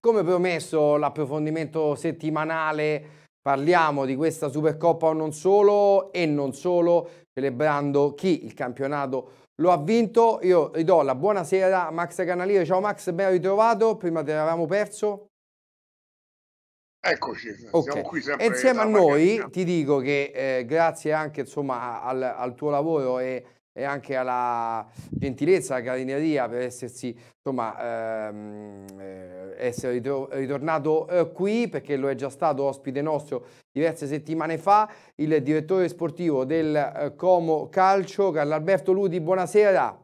Come promesso, l'approfondimento settimanale Parliamo di questa Supercoppa non solo e non solo, celebrando chi il campionato lo ha vinto. Io ridò la buonasera a Max Canaliere. Ciao Max, ben ritrovato. Prima te l'avevamo perso. Eccoci, okay. siamo qui sempre. E insieme a noi macchina. ti dico che eh, grazie anche insomma, al, al tuo lavoro e e anche alla gentilezza, alla carineria per essersi, insomma, ehm, eh, essere ritornato eh, qui perché lo è già stato ospite nostro diverse settimane fa, il direttore sportivo del eh, Como Calcio, Carlo Alberto Ludi, buonasera.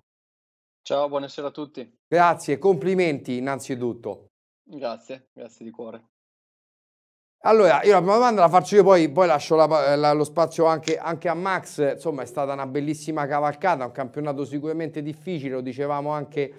Ciao, buonasera a tutti. Grazie, complimenti innanzitutto. Grazie, grazie di cuore. Allora, io la prima domanda la faccio io, poi, poi lascio la, la, lo spazio anche, anche, a Max. Insomma, è stata una bellissima cavalcata, un campionato sicuramente difficile, lo dicevamo anche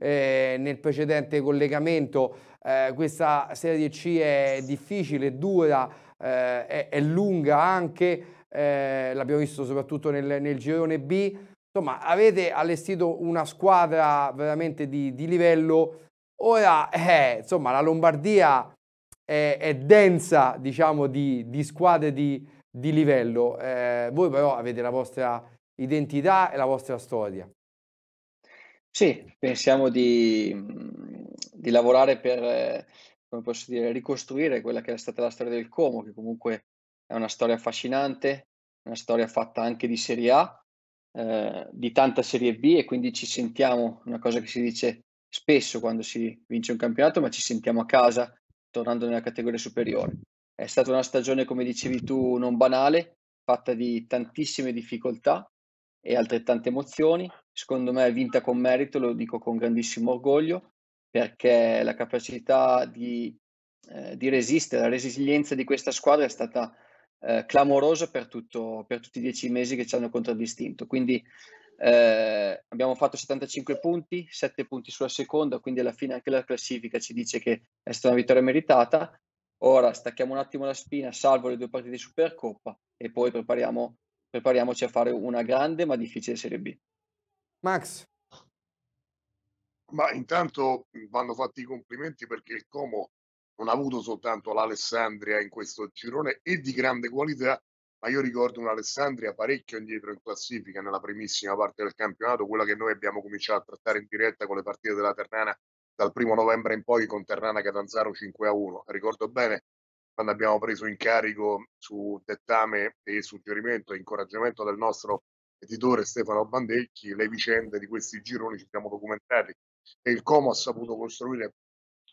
eh, nel precedente collegamento. Eh, questa Serie C è difficile, dura, eh, è, è, lunga anche, eh, l'abbiamo visto soprattutto nel, nel, girone B. Insomma, avete allestito una squadra veramente di, di livello. Ora, eh, insomma, la Lombardia è, è densa, diciamo, di, di squadre di, di livello. Eh, voi però avete la vostra identità e la vostra storia. Sì, pensiamo di, mm, di lavorare per, eh, come posso dire, ricostruire quella che è stata la storia del Como, che comunque è una storia affascinante, una storia fatta anche di Serie A, eh, di tanta Serie B e quindi ci sentiamo, una cosa che si dice spesso quando si vince un campionato, ma ci sentiamo a casa, tornando nella categoria superiore. È stata una stagione, come dicevi tu, non banale, fatta di tantissime difficoltà e altrettante emozioni. Secondo me vinta con merito, lo dico con grandissimo orgoglio, perché la capacità di, eh, di resistere, la resilienza di questa squadra è stata eh, clamorosa per, tutto, per tutti i dieci mesi che ci hanno contraddistinto. Quindi eh, abbiamo fatto 75 punti, 7 punti sulla seconda, quindi alla fine anche la classifica ci dice che è stata una vittoria meritata. Ora stacchiamo un attimo la spina, salvo le due partite di Supercoppa e poi prepariamo, prepariamoci a fare una grande ma difficile Serie B. Max. Ma intanto vanno fatti i complimenti perché il Como non ha avuto soltanto l'Alessandria in questo girone e di grande qualità, ma io ricordo un Alessandria parecchio indietro in classifica nella primissima parte del campionato, quella che noi abbiamo cominciato a trattare in diretta con le partite della Ternana dal primo novembre in poi con Ternana Catanzaro 5 a 1. Ricordo bene quando abbiamo preso in carico su dettame e suggerimento e incoraggiamento del nostro editore Stefano Bandecchi le vicende di questi gironi ci siamo documentati e il Como ha saputo costruire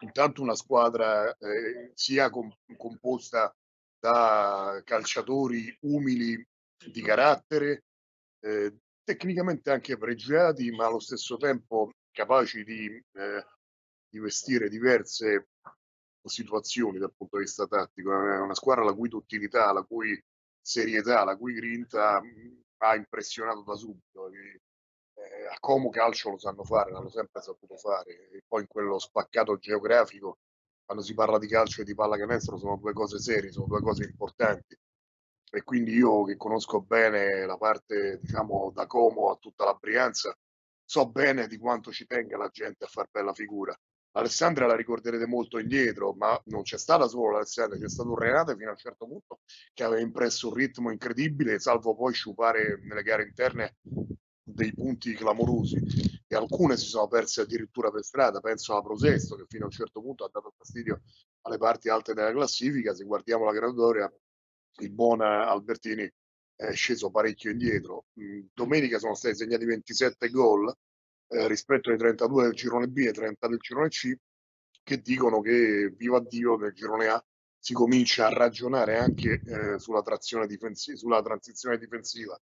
intanto una squadra eh, sia com- composta da calciatori umili di certo. carattere, eh, tecnicamente anche pregiati, ma allo stesso tempo capaci di, eh, di, vestire diverse situazioni dal punto di vista tattico. È una squadra la cui duttilità, la cui serietà, la cui grinta mh, mm, ha impressionato da subito. E, eh, a Como calcio lo sanno fare, l'hanno sempre saputo fare, e poi in quello spaccato geografico quando si parla di calcio e di pallacanestro sono due cose serie, sono due cose importanti. E quindi io che conosco bene la parte, diciamo, da Como a tutta la Brianza, so bene di quanto ci tenga la gente a far bella figura. Alessandra la ricorderete molto indietro, ma non c'è stata solo l'Alessandra, c'è stato un Renate fino a un certo punto che aveva impresso un ritmo incredibile, salvo poi sciupare nelle gare interne dei punti clamorosi e alcune si sono perse addirittura per strada, penso alla Prosesto che fino a un certo punto ha dato fastidio alle parti alte della classifica, se guardiamo la graduatoria il buon Albertini è sceso parecchio indietro. Mm, domenica sono stati segnati 27 gol eh, rispetto ai 32 del girone B e 30 del girone C, che dicono che viva Dio nel girone A si comincia a ragionare anche eh, sulla, sulla, transizione difensiva,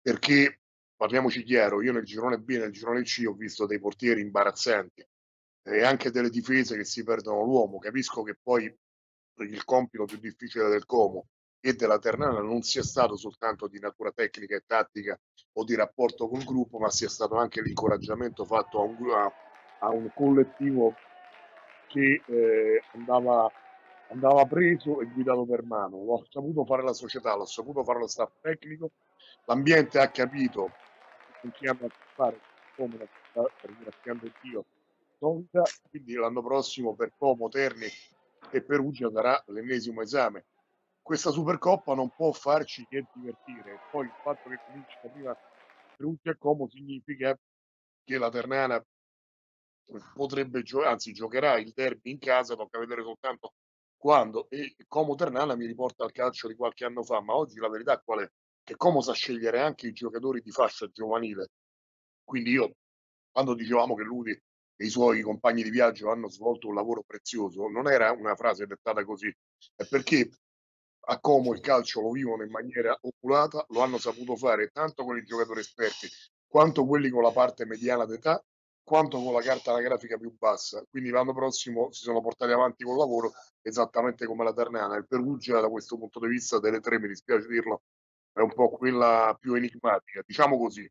perché parliamoci chiaro, io nel girone B e nel girone C ho visto dei portieri imbarazzanti e anche delle difese che si perdono l'uomo. Capisco che poi il compito più difficile del Como e della Ternana non sia stato soltanto di natura tecnica e tattica o di rapporto col gruppo, ma sia stato anche l'incoraggiamento fatto a un, a, a un collettivo che eh, andava, andava, preso e guidato per mano. L'ho saputo fare la società, l'ho saputo fare lo staff tecnico, l'ambiente ha capito continuiamo a fare come la città, ringraziando Dio, Tonda, quindi l'anno prossimo per Como, Terni e Perugia darà l'ennesimo esame. Questa Supercoppa non può farci che divertire, poi il fatto che cominci prima Perugia e Como significa che la Ternana potrebbe giocare, anzi giocherà il derby in casa, tocca vedere soltanto quando e Como Ternana mi riporta al calcio di qualche anno fa, ma oggi la verità qual è? che come sa scegliere anche i giocatori di fascia giovanile. Quindi io, quando dicevamo che lui e i suoi compagni di viaggio hanno svolto un lavoro prezioso, non era una frase dettata così, è perché a Como il calcio lo vivono in maniera oculata, lo hanno saputo fare tanto con i giocatori esperti quanto quelli con la parte mediana d'età, quanto con la carta alla grafica più bassa. Quindi l'anno prossimo si sono portati avanti col lavoro esattamente come la Ternana. Il Perugia da questo punto di vista delle tre, mi dispiace dirlo, è un po' quella più enigmatica, diciamo così.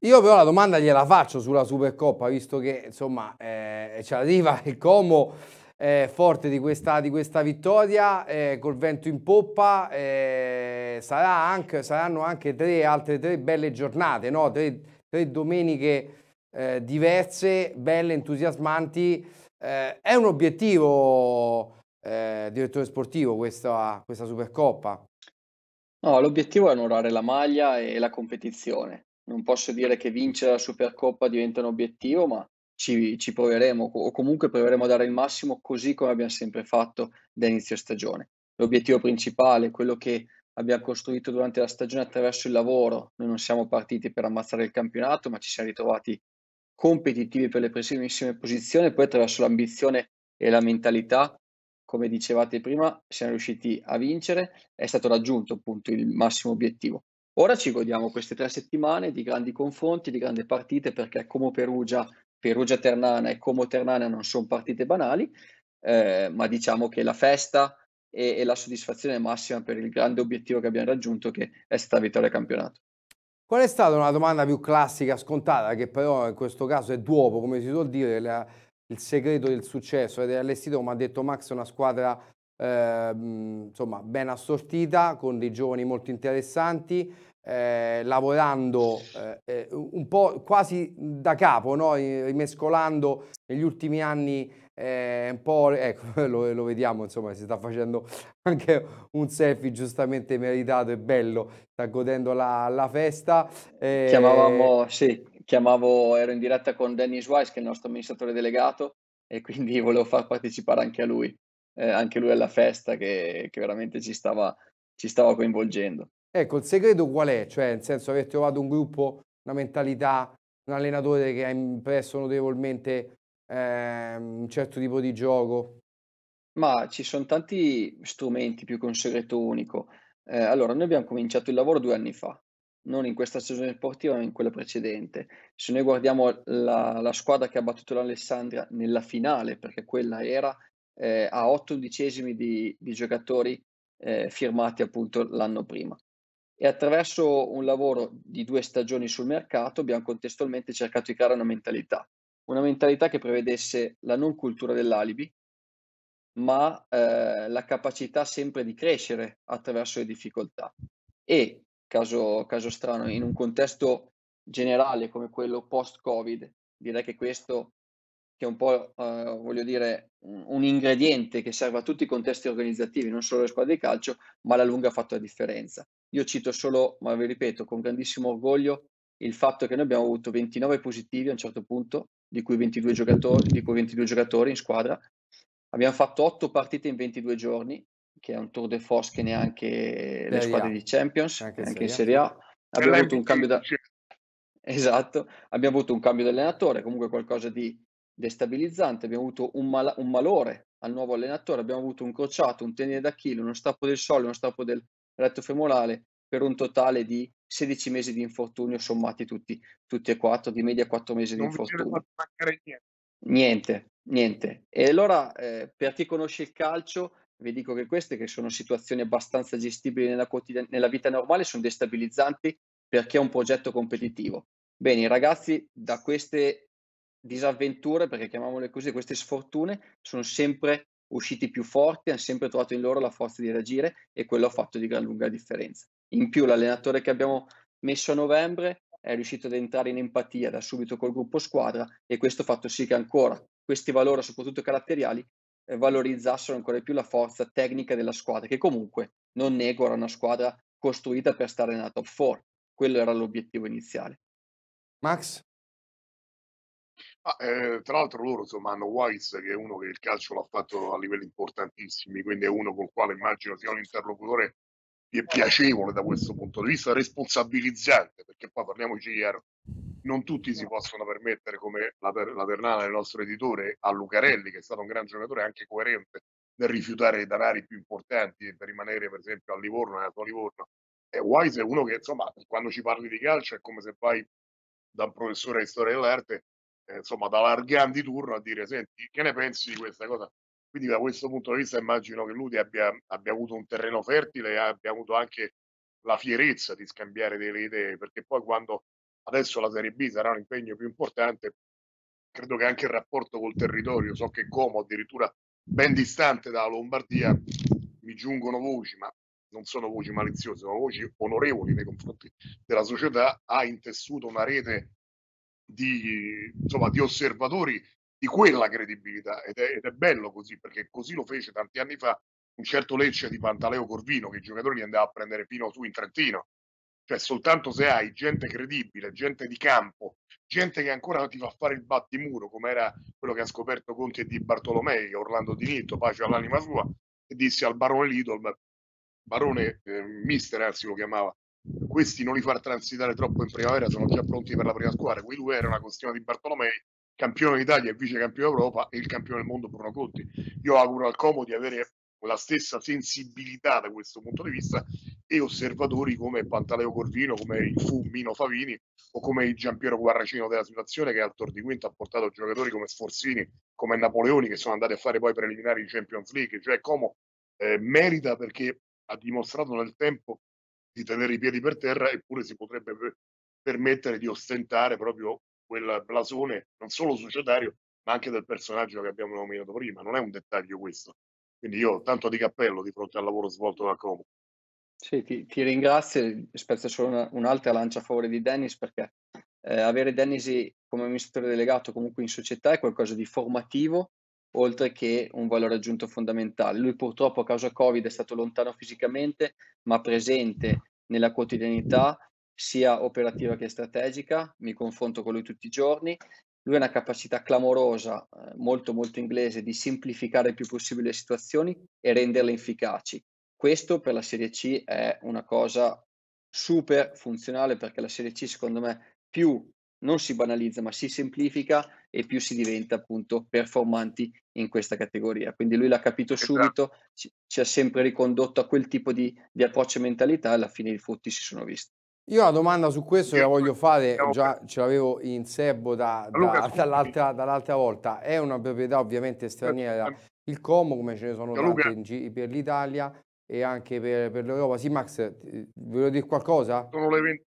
Io però la domanda gliela faccio sulla Supercoppa, visto che insomma eh, ce arriva il Como eh, forte di questa, di questa vittoria, eh, col vento in poppa, eh, sarà anche, saranno anche tre, altre tre belle giornate, no? tre, tre domeniche eh, diverse, belle, entusiasmanti. Eh, è un obiettivo, eh, direttore sportivo, questa, questa Supercoppa? No, l'obiettivo è onorare la maglia e la competizione. Non posso dire che vincere la Supercoppa diventa un obiettivo, ma ci, ci proveremo o comunque proveremo a dare il massimo così come abbiamo sempre fatto da inizio stagione. L'obiettivo principale, quello che abbiamo costruito durante la stagione attraverso il lavoro, noi non siamo partiti per ammazzare il campionato, ma ci siamo ritrovati competitivi per le prossime posizioni, e poi attraverso l'ambizione e la mentalità come dicevate prima, siamo riusciti a vincere, è stato raggiunto appunto il massimo obiettivo. Ora ci godiamo queste tre settimane di grandi confronti, di grandi partite, perché come Perugia, Perugia Ternana e Como Ternana non sono partite banali, eh, ma diciamo che la festa e, e la soddisfazione massima per il grande obiettivo che abbiamo raggiunto, che è stata la vittoria campionato. Qual è stata una domanda più classica, scontata, che però in questo caso è duopo, come si suol dire, la, il segreto del successo ed è allestito, come ha detto Max, una squadra eh, insomma, ben assortita, con dei giovani molto interessanti, eh, lavorando eh, eh un po' quasi da capo, no? rimescolando negli ultimi anni eh, un po', ecco, lo, lo, vediamo, insomma, si sta facendo anche un selfie giustamente meritato e bello, sta godendo la, la festa. Eh, Chiamavamo, sì, chiamavo, ero in diretta con Dennis Weiss, che è il nostro amministratore delegato, e quindi volevo far partecipare anche a lui, eh, anche lui alla festa che, che veramente ci stava, ci stava coinvolgendo. Ecco, il segreto qual è? Cioè, nel senso, aver trovato un gruppo, una mentalità, un allenatore che ha impresso notevolmente eh, un certo tipo di gioco? Ma ci sono tanti strumenti più che un segreto unico. Eh, allora, noi abbiamo cominciato il lavoro due anni fa, non in questa stagione sportiva, ma in quella precedente. Se noi guardiamo la, la squadra che ha battuto l'Alessandria nella finale, perché quella era eh, a 8 undicesimi di, di giocatori eh, firmati appunto l'anno prima. E attraverso un lavoro di due stagioni sul mercato abbiamo contestualmente cercato di creare una mentalità, una mentalità che prevedesse la non cultura dell'alibi, ma eh, la capacità sempre di crescere attraverso le difficoltà. E caso, caso strano, in un contesto generale come quello post-Covid, direi che questo che è un po', eh, voglio dire, un ingrediente che serve a tutti i contesti organizzativi, non solo le squadre di calcio, ma alla lunga ha fatto la differenza. Io cito solo, ma vi ripeto, con grandissimo orgoglio il fatto che noi abbiamo avuto 29 positivi a un certo punto, di cui 22 giocatori, cui 22 giocatori in squadra. Abbiamo fatto 8 partite in 22 giorni, che è un tour de force che neanche Serie le squadre A. di Champions, anche, anche in Serie A. Abbiamo avuto un cambio da... Esatto, abbiamo avuto un cambio di allenatore, comunque qualcosa di destabilizzante, abbiamo avuto un, mal- un malore al nuovo allenatore, abbiamo avuto un crociato, un tenere d'Achille, uno strappo del sole, uno strappo del retto femorale per un totale di 16 mesi di infortunio sommati tutti, tutti e quattro, di media 4 mesi non di infortunio. Niente. niente, niente. E allora eh, per chi conosce il calcio vi dico che queste, che sono situazioni abbastanza gestibili nella, quotidian- nella vita normale, sono destabilizzanti per chi ha un progetto competitivo. Bene, i ragazzi da queste disavventure, perché chiamiamole così, queste sfortune, sono sempre usciti più forti, hanno sempre trovato in loro la forza di reagire e quello ha fatto di gran lunga differenza. In più l'allenatore che abbiamo messo a novembre è riuscito ad entrare in empatia da subito col gruppo squadra e questo ha fatto sì che ancora questi valori, soprattutto caratteriali, eh, valorizzassero ancora di più la forza tecnica della squadra, che comunque non nego era una squadra costruita per stare nella top 4. Quello era l'obiettivo iniziale. Max? Ah, eh, tra l'altro loro insomma hanno Wise, che è uno che il calcio l'ha fatto a livelli importantissimi, quindi è uno col quale immagino sia un interlocutore piacevole da questo punto di vista, responsabilizzante, perché poi parliamoci chiaro, non tutti si possono permettere, come la, la Ternana del nostro editore, a Lucarelli, che è stato un gran giocatore anche coerente nel rifiutare i danari più importanti per rimanere per esempio a Livorno, nella sua Livorno. E Wise è uno che insomma quando ci parli di calcio è come se vai da un professore di storia dell'arte, eh, insomma dall'Argan di turno a dire senti che ne pensi di questa cosa? Quindi da questo punto di vista immagino che Ludi abbia, abbia avuto un terreno fertile e abbia avuto anche la fierezza di scambiare delle idee, perché poi quando Adesso la Serie B sarà un impegno più importante, credo che anche il rapporto col territorio, so che Como addirittura ben distante dalla Lombardia, mi giungono voci, ma non sono voci maliziose, sono voci onorevoli nei confronti della società, ha intessuto una rete di, insomma, di osservatori di quella credibilità ed è, ed è, bello così perché così lo fece tanti anni fa un certo Lecce di Pantaleo Corvino che i giocatori li andava a prendere fino su in Trentino cioè soltanto se hai gente credibile, gente di campo, gente che ancora ti fa fare il battimuro, come era quello che ha scoperto Conti e Di Bartolomei, Orlando Di Nitto, pace all'anima sua, e disse al barone Lidl, barone eh, mister anzi lo chiamava, questi non li far transitare troppo in primavera, sono già pronti per la prima squadra. Quei due erano la questione di Bartolomei, campione d'Italia e vice campione d'Europa e il campione del mondo Bruno Conti. Io auguro al Como di avere la stessa sensibilità da questo punto di vista e osservatori come Pantaleo Corvino, come il fu Favini o come il Giampiero Guarracino della situazione che al Tor di Quinta ha portato giocatori come Sforzini, come Napoleoni che sono andati a fare poi preliminari di Champions League, cioè Como eh, merita perché ha dimostrato nel tempo di tenere i piedi per terra eppure si potrebbe permettere di ostentare proprio quel blasone non solo societario ma anche del personaggio che abbiamo nominato prima, non è un dettaglio questo. Quindi io tanto di cappello di fronte al lavoro svolto da Como. Sì, ti, ti ringrazio, spezzo solo una, un'altra lancia a favore di Dennis perché eh, avere Dennis come amministratore delegato comunque in società è qualcosa di formativo oltre che un valore aggiunto fondamentale. Lui purtroppo a causa Covid è stato lontano fisicamente ma presente nella quotidianità sia operativa che strategica, mi confronto con lui tutti i giorni. Lui ha una capacità clamorosa, eh, molto molto inglese, di semplificare il più possibile le situazioni e renderle efficaci questo per la Serie C è una cosa super funzionale perché la Serie C secondo me più non si banalizza ma si semplifica e più si diventa appunto performanti in questa categoria. Quindi lui l'ha capito esatto. subito, ci, ci, ha sempre ricondotto a quel tipo di, di approccio e mentalità e alla fine i frutti si sono visti. Io una domanda su questo che la voglio fare, già ce l'avevo in serbo da, da, dall'altra, dall'altra, volta, è una proprietà ovviamente straniera, certo. il Como come ce ne sono tante in, per l'Italia, e anche per, per l'Europa. Sì, Max, eh, volevo dire qualcosa? Sono, le 20,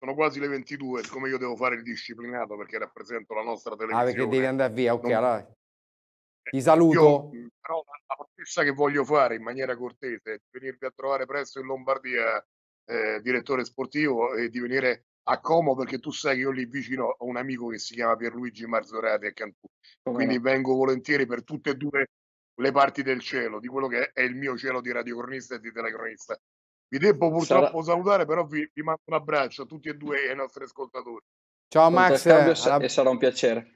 sono quasi le 22, come io devo fare il disciplinato perché rappresento la nostra televisione. Ah, perché devi andare via, ok, non... allora eh, ti saluto. Io, mm, però la promessa che voglio fare in maniera cortese è venirvi a trovare presto in Lombardia, eh, direttore sportivo, e di venire a Como perché tu sai che io lì vicino ho un amico che si chiama Pierluigi Marzorati a Cantù. Quindi vengo volentieri per tutte e due le parti del cielo, di quello che è il mio cielo di radiocronista e di telecronista. Vi devo purtroppo Sarà... salutare, però vi, vi, mando un abbraccio a tutti e due mm. ai nostri ascoltatori. Ciao Max, alla... e sarà un piacere.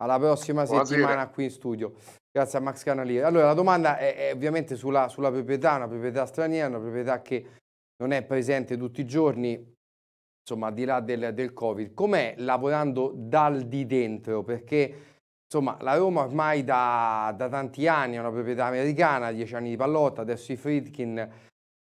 Alla prossima Buonasera. settimana qui in studio. Grazie a Max Canalieri. Allora, la domanda è, è ovviamente sulla, sulla, proprietà, una proprietà straniera, una proprietà che non è presente tutti i giorni, insomma, al di là del, del Covid. Com'è lavorando dal di dentro? Perché Insomma, la Roma ormai da, da tanti anni è una proprietà americana, dieci anni di Pallotta, adesso i Fritkin.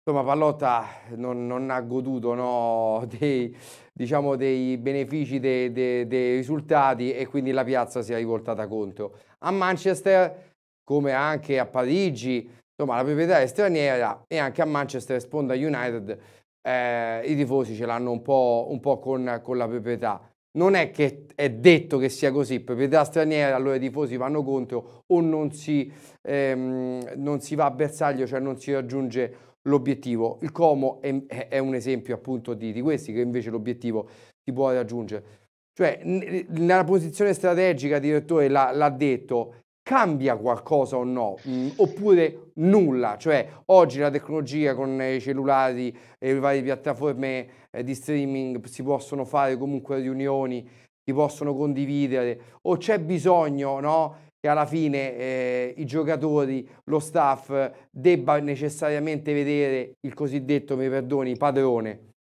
Insomma, Pallotta non, non ha goduto no, dei, diciamo, dei, benefici dei, dei, dei risultati e quindi la piazza si è rivoltata contro. A Manchester, come anche a Parigi, insomma, la proprietà è straniera e anche a Manchester Sponda United eh, i tifosi ce l'hanno un po', un po con, con, la proprietà non è che è detto che sia così, proprietà straniera, allora i tifosi vanno contro o non si, ehm, non si va a bersaglio, cioè non si raggiunge l'obiettivo. Il Como è, è un esempio appunto di, di, questi che invece l'obiettivo si può raggiungere. Cioè, nella posizione strategica, direttore l'ha, l'ha detto, cambia qualcosa o no, mh, mm, oppure nulla, cioè oggi la tecnologia con i cellulari e le varie piattaforme eh, di streaming, si possono fare comunque riunioni, si possono condividere, o c'è bisogno no, che alla fine eh, i giocatori, lo staff debba necessariamente vedere il cosiddetto, mi perdoni, padrone?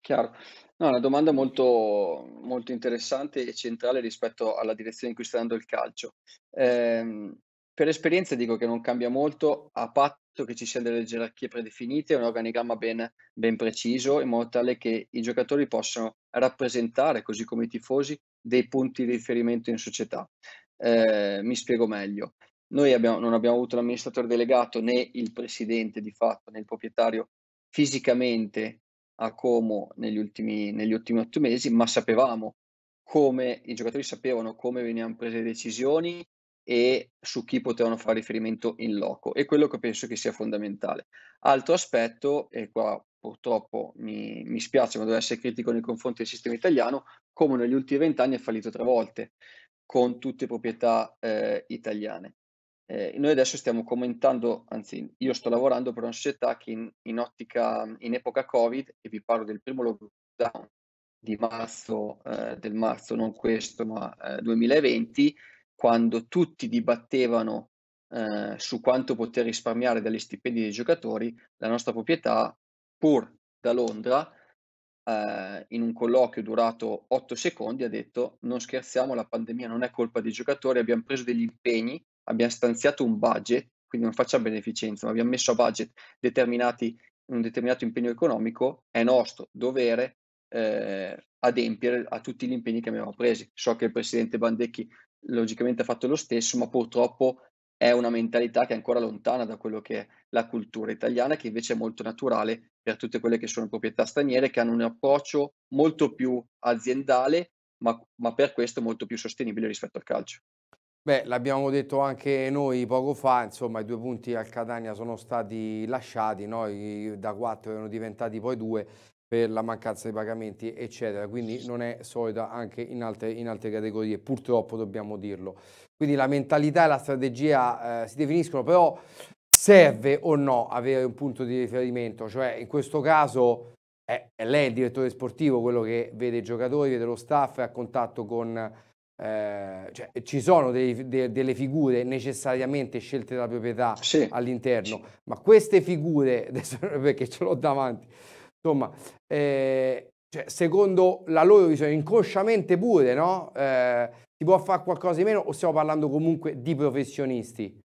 Chiaro. No, una domanda molto, molto, interessante e centrale rispetto alla direzione in cui sta andando il calcio. Eh, per esperienza dico che non cambia molto a patto fatto che ci siano delle gerarchie predefinite, un organigramma ben, ben preciso, in modo tale che i giocatori possano rappresentare, così come i tifosi, dei punti di riferimento in società. Eh, mi spiego meglio. Noi abbiamo, non abbiamo avuto l'amministratore delegato né il presidente di fatto né il proprietario fisicamente a Como negli ultimi, negli ultimi otto mesi, ma sapevamo come i giocatori sapevano come venivano prese le decisioni, e su chi potevano fare riferimento in loco e quello che penso che sia fondamentale. Altro aspetto, e qua purtroppo mi, mi spiace ma devo essere critico nei confronti del sistema italiano, come negli ultimi vent'anni è fallito tre volte con tutte le proprietà eh, italiane. Eh, noi adesso stiamo commentando, anzi io sto lavorando per una società che in, in, ottica, in epoca Covid, e vi parlo del primo lockdown di marzo, eh, del marzo non questo ma 2020, eh, quando tutti dibattevano eh, su quanto poter risparmiare dagli stipendi dei giocatori, la nostra proprietà, pur da Londra, eh, in un colloquio durato 8 secondi, ha detto non scherziamo, la pandemia non è colpa dei giocatori, abbiamo preso degli impegni, abbiamo stanziato un budget, quindi non facciamo beneficenza, ma abbiamo messo a budget un determinato impegno economico, è nostro dovere eh, adempiere a tutti gli impegni che abbiamo preso. So che il presidente Bandecchi logicamente ha fatto lo stesso, ma purtroppo è una mentalità che è ancora lontana da quello che è la cultura italiana, che invece è molto naturale per tutte quelle che sono proprietà straniere, che hanno un approccio molto più aziendale, ma, ma per questo molto più sostenibile rispetto al calcio. Beh, l'abbiamo detto anche noi poco fa, insomma i due punti al Catania sono stati lasciati, noi da quattro erano diventati poi due per la mancanza di pagamenti, eccetera. Quindi non è solita anche in altre, in altre categorie, purtroppo dobbiamo dirlo. Quindi la mentalità e la strategia eh, si definiscono, però serve o no avere un punto di riferimento? Cioè, in questo caso è, eh, è lei il direttore sportivo, quello che vede i giocatori, vede lo staff, è a contatto con... Eh, cioè, ci sono dei, de, delle figure necessariamente scelte dalla proprietà sì. all'interno, sì. ma queste figure, adesso, perché ce l'ho davanti, Insomma, eh, cioè, secondo la loro visione, diciamo, inconsciamente pure, no? Eh, si può fare qualcosa di meno o stiamo parlando comunque di professionisti?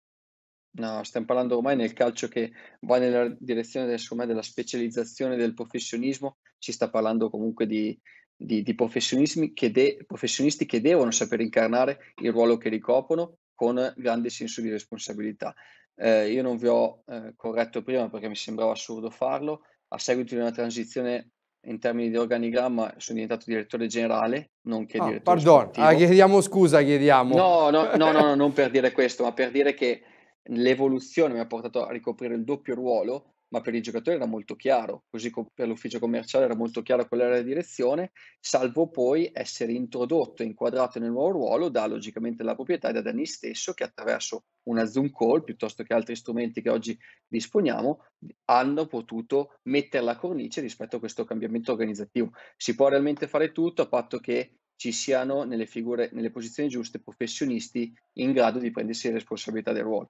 No, stiamo parlando ormai nel calcio che va nella direzione me, della specializzazione del professionismo, si sta parlando comunque di, di, di professionisti, che de, professionisti che devono saper incarnare il ruolo che ricoprono con grande senso di responsabilità. Eh, io non vi ho eh, corretto prima perché mi sembrava assurdo farlo, a seguito di una transizione in termini di organigramma sono diventato direttore generale, nonché ah, direttore Pardon, ah, chiediamo scusa, chiediamo. No, no, no, no, no non per dire questo, ma per dire che l'evoluzione mi ha portato a ricoprire il doppio ruolo ma per i giocatori era molto chiaro, così come per l'ufficio commerciale era molto chiaro qual era la direzione, salvo poi essere introdotto e inquadrato nel nuovo ruolo da logicamente la proprietà e da Dani stesso che attraverso una Zoom call piuttosto che altri strumenti che oggi disponiamo hanno potuto mettere la cornice rispetto a questo cambiamento organizzativo. Si può realmente fare tutto a patto che ci siano nelle figure, nelle posizioni giuste professionisti in grado di prendersi le responsabilità del ruolo.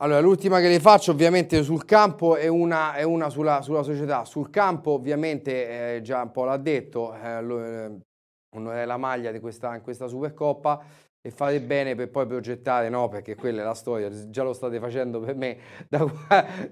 Allora, l'ultima che le faccio ovviamente sul campo e una, è una sulla, sulla, società. Sul campo ovviamente eh, già un po' l'ha detto, onore eh, eh la maglia di questa, in questa Supercoppa e fate bene per poi progettare, no? Perché quella è la storia, già lo state facendo per me da,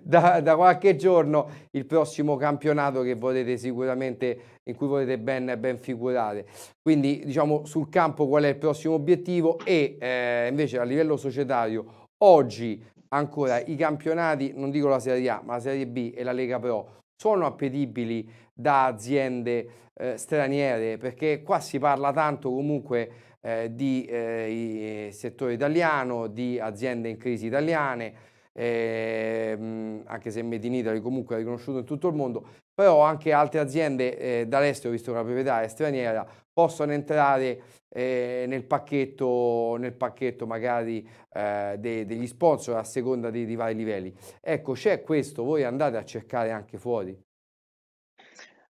da, da qualche giorno, il prossimo campionato che volete sicuramente, in cui volete ben, ben figurare. Quindi diciamo sul campo qual è il prossimo obiettivo e eh, invece a livello societario oggi ancora i campionati, non dico la Serie A, ma la Serie B e la Lega Pro sono appetibili da aziende eh, straniere perché qua si parla tanto comunque eh, di eh, settore italiano, di aziende in crisi italiane, mh, ehm, anche se Made in Italy comunque è riconosciuto in tutto il mondo, però anche altre aziende eh, dall'estero, visto che la proprietà è straniera, possano entrare eh, nel, pacchetto, nel pacchetto magari eh, de, degli sponsor a seconda dei, dei vari livelli. Ecco, c'è questo, voi andate a cercare anche fuori.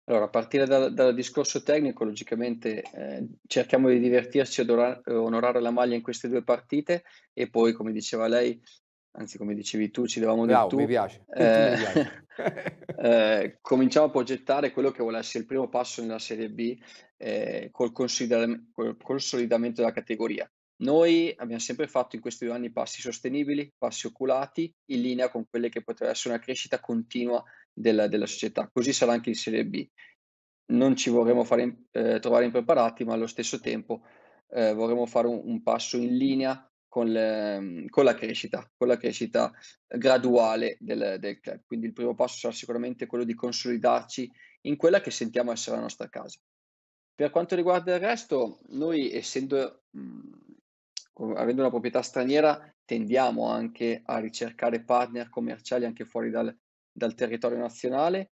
Allora, a partire dal, dal discorso tecnico, logicamente eh, cerchiamo di divertirci ad onorare la maglia in queste due partite e poi, come diceva lei, anzi come dicevi tu, ci dovevamo dire del tu. mi piace. Eh, eh, cominciamo a progettare quello che vuole essere il primo passo nella Serie B eh, col, consolidam- col consolidamento della categoria. Noi abbiamo sempre fatto in questi due anni passi sostenibili, passi oculati, in linea con quelle che potrebbe essere una crescita continua della, della società. Così sarà anche in Serie B. Non ci vorremmo fare, eh, trovare impreparati, ma allo stesso tempo eh, vorremmo fare un, un, passo in linea con, le, con, la crescita, con la crescita graduale del, del, club. Quindi il primo passo sarà sicuramente quello di consolidarci in quella che sentiamo essere la nostra casa. Per quanto riguarda il resto, noi essendo, mh, avendo una proprietà straniera, tendiamo anche a ricercare partner commerciali anche fuori dal, dal territorio nazionale,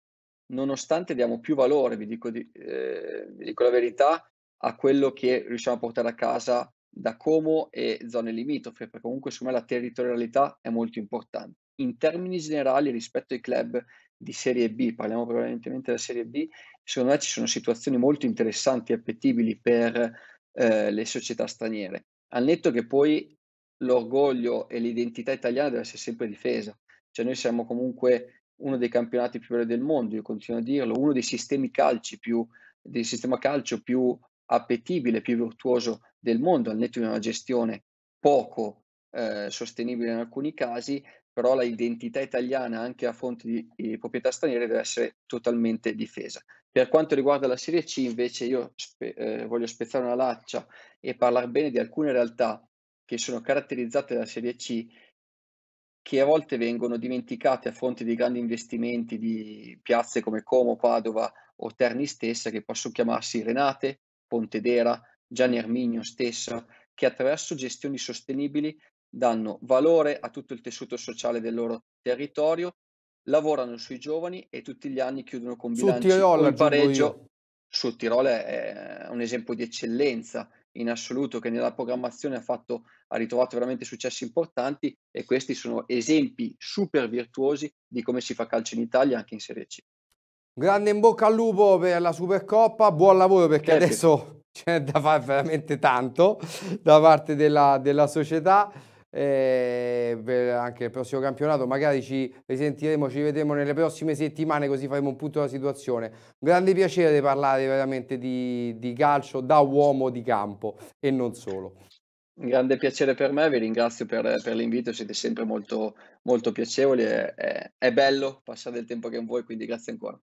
nonostante diamo più valore, vi dico, di, eh, vi dico la verità, a quello che riusciamo a portare a casa da Como e zone limitrofe, perché comunque secondo me la territorialità è molto importante. In termini generali rispetto ai club di Serie B, parliamo prevalentemente della Serie B, secondo me ci sono situazioni molto interessanti e appetibili per eh, le società straniere, al netto che poi l'orgoglio e l'identità italiana deve essere sempre difesa, cioè noi siamo comunque uno dei campionati più belli del mondo, io continuo a dirlo, uno dei sistemi calci più del sistema calcio più appetibile, più virtuoso del mondo, al netto di una gestione poco eh, sostenibile in alcuni casi, però la identità italiana anche a fonte di, di, proprietà straniere deve essere totalmente difesa. Per quanto riguarda la Serie C invece io spe, eh, voglio spezzare una laccia e parlare bene di alcune realtà che sono caratterizzate dalla Serie C che a volte vengono dimenticate a fonte di grandi investimenti di piazze come Como, Padova o Terni stessa che possono chiamarsi Renate, Pontedera, Gianni Arminio stessa, che attraverso gestioni sostenibili danno valore a tutto il tessuto sociale del loro territorio, lavorano sui giovani e tutti gli anni chiudono con bilanci Tirol, in pareggio. Sul Tirol è un esempio di eccellenza in assoluto che nella programmazione ha, fatto, ha ritrovato veramente successi importanti e questi sono esempi super virtuosi di come si fa calcio in Italia anche in Serie C. Grande in bocca al lupo per la Supercoppa, buon lavoro perché certo. adesso c'è da fare veramente tanto da parte della, della società. E eh, anche il prossimo campionato magari ci risentiremo, ci vedremo nelle prossime settimane così faremo un punto della situazione. Un grande piacere di parlare veramente di, di calcio da uomo di campo e non solo. Un grande piacere per me, vi ringrazio per, per l'invito, siete sempre molto, molto piacevoli, è, è, è bello passare del tempo con voi, quindi grazie ancora.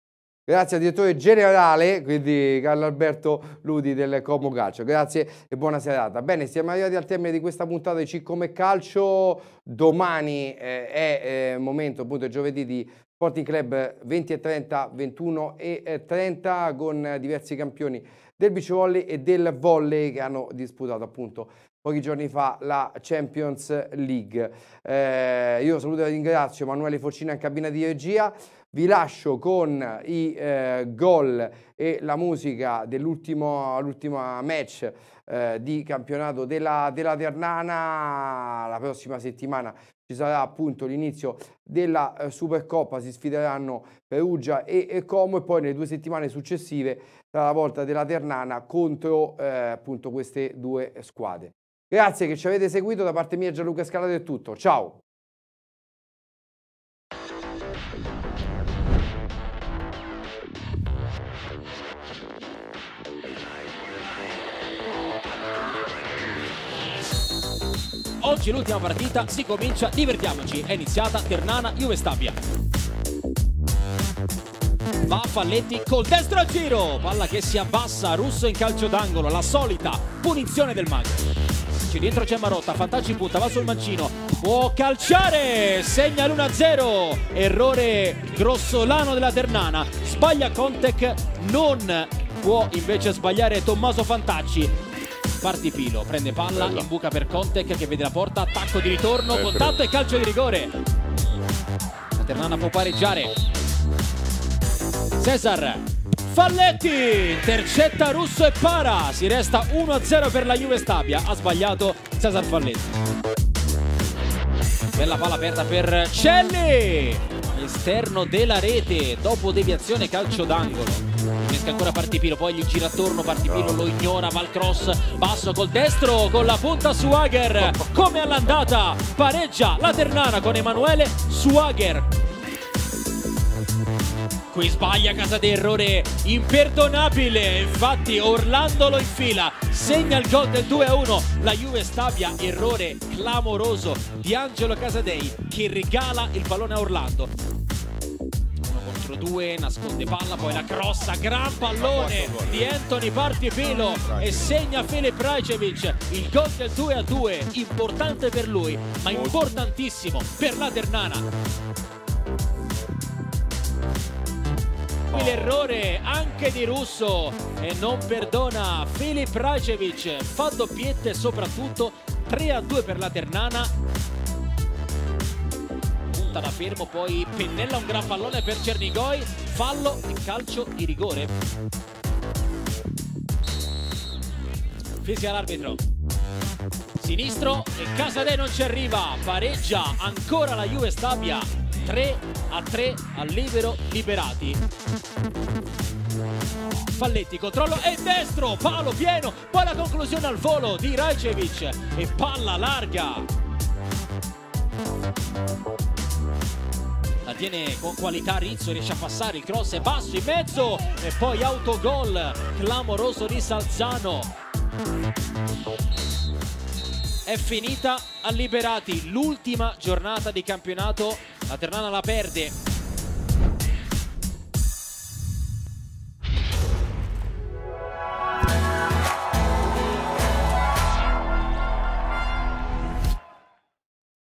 Grazie al direttore generale, quindi Carlo Alberto Ludi del Como Calcio. Grazie e buona serata. Bene, siamo arrivati al termine di questa puntata di Ciccome Calcio. Domani eh, è eh, momento, appunto, è giovedì di Sporting Club 20 e 30, 21 e 30 con diversi campioni del beach volley e del volley che hanno disputato appunto pochi giorni fa la Champions League. Eh, io saluto e ringrazio Emanuele Focina in cabina di regia. Vi lascio con i eh, gol e la musica dell'ultimo match eh, di campionato della, della Ternana. La prossima settimana ci sarà appunto l'inizio della eh, Supercoppa, si sfideranno Perugia e, e, Como e poi nelle due settimane successive sarà la volta della Ternana contro eh, appunto queste due squadre. Grazie che ci avete seguito, da parte mia Gianluca Scalato è tutto, ciao! Oggi è l'ultima partita, si comincia, divertiamoci. È iniziata Ternana Juve Stabia. Va Falletti col destro a giro, palla che si abbassa, Russo in calcio d'angolo, la solita punizione del mago. Ci dentro c'è Marotta, Fantacci in punta, va sul mancino, può calciare, segna l'1-0, errore grossolano della Ternana, sbaglia Contec, non può invece sbagliare Tommaso Fantacci, Parti Pilo, prende palla, Bella. buca per Contec che vede la porta, attacco di ritorno, eh, contatto e calcio di rigore. La Ternana può pareggiare. Cesar Falletti intercetta Russo e para. Si resta 1-0 per la Juve Stabia. Ha sbagliato Cesar Falletti. Bella palla aperta per Celli. Esterno della rete dopo deviazione calcio d'angolo pesca ancora Partipilo, poi gli gira attorno, Partipilo lo ignora, va al cross, basso col destro, con la punta Suager, come all'andata, pareggia la Ternana con Emanuele Suager. Qui sbaglia casa d'errore imperdonabile, infatti Orlando lo infila, segna il gol del 2-1, la Juve Stabia, errore clamoroso di Angelo Casadei che regala il pallone a Orlando contro due, nasconde palla, poi la crossa, gran pallone di Anthony Partiepelo e segna Fele Prajcevic il gol del 2 a 2, importante per lui, ma importantissimo per la Ternana. L'errore anche di Russo e non perdona Filip Rajevic, fa doppiette soprattutto 3 a 2 per la Ternana sarà fermo, poi pennella un gran pallone per Cernigoi, fallo e calcio di rigore. Fischia l'arbitro. Sinistro e Casade non ci arriva, pareggia ancora la Juve Stabia 3 a 3 al libero liberati. Falletti, controllo e destro, palo pieno, poi la conclusione al volo di Rajcevic e palla larga la tiene con qualità Rizzo, riesce a passare, il cross è basso in mezzo e poi autogol clamoroso di Salzano. È finita a Liberati l'ultima giornata di campionato, la Ternana la perde